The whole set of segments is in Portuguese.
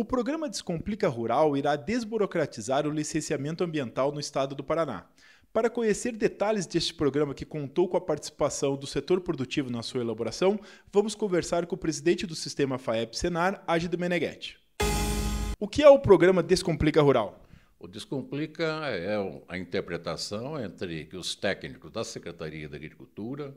O programa Descomplica Rural irá desburocratizar o licenciamento ambiental no estado do Paraná. Para conhecer detalhes deste programa que contou com a participação do setor produtivo na sua elaboração, vamos conversar com o presidente do sistema FAEP Senar, Ágido Meneghetti. O que é o programa Descomplica Rural? O Descomplica é a interpretação entre os técnicos da Secretaria da Agricultura,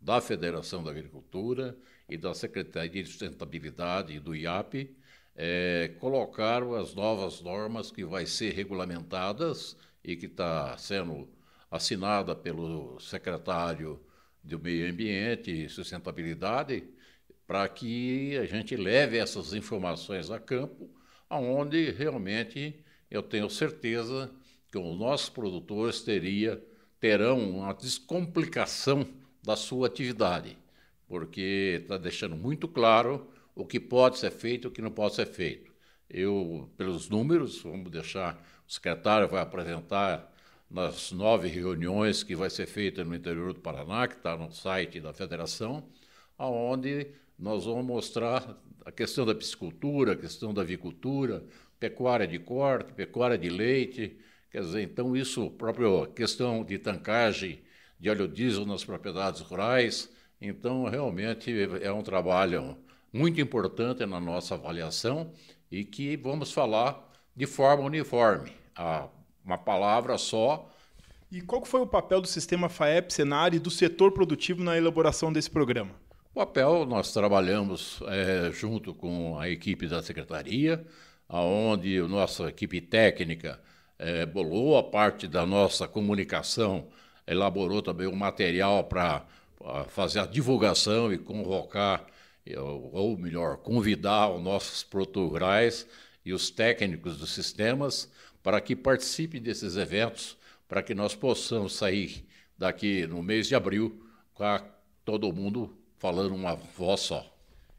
da Federação da Agricultura e da Secretaria de Sustentabilidade do IAP é, colocaram as novas normas que vai ser regulamentadas e que está sendo assinada pelo secretário do Meio Ambiente e Sustentabilidade, para que a gente leve essas informações a campo, aonde realmente eu tenho certeza que os nossos produtores teria, terão uma descomplicação da sua atividade, porque está deixando muito claro o que pode ser feito e o que não pode ser feito. Eu, pelos números, vamos deixar, o secretário vai apresentar nas nove reuniões que vai ser feita no interior do Paraná, que está no site da federação, aonde nós vamos mostrar a questão da piscicultura, a questão da avicultura, pecuária de corte, pecuária de leite, quer dizer, então isso, próprio questão de tancagem de óleo diesel nas propriedades rurais, então realmente é um trabalho muito importante na nossa avaliação e que vamos falar de forma uniforme, a, uma palavra só. E qual foi o papel do sistema FAEP, Senar e do setor produtivo na elaboração desse programa? O papel, nós trabalhamos é, junto com a equipe da secretaria, aonde a nossa equipe técnica é, bolou a parte da nossa comunicação, elaborou também o um material para fazer a divulgação e convocar ou melhor, convidar os nossos protorais e os técnicos dos sistemas para que participem desses eventos, para que nós possamos sair daqui no mês de abril com todo mundo falando uma voz só.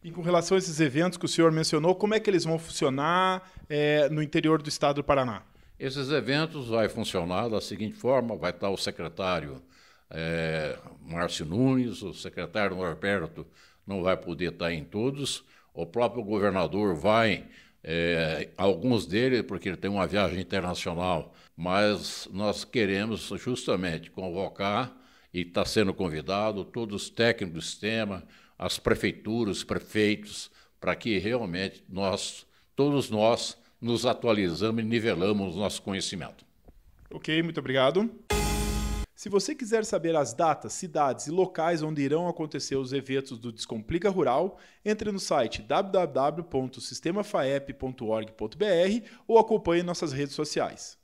E com relação a esses eventos que o senhor mencionou, como é que eles vão funcionar é, no interior do estado do Paraná? Esses eventos vai funcionar da seguinte forma: vai estar o secretário é, Márcio Nunes, o secretário Norberto não vai poder estar em todos, o próprio governador vai, é, alguns dele, porque ele tem uma viagem internacional, mas nós queremos justamente convocar, e está sendo convidado, todos os técnicos do sistema, as prefeituras, prefeitos, para que realmente nós, todos nós, nos atualizamos e nivelamos o nosso conhecimento. Ok, muito obrigado. Se você quiser saber as datas, cidades e locais onde irão acontecer os eventos do Descomplica Rural, entre no site www.sistemafaep.org.br ou acompanhe nossas redes sociais.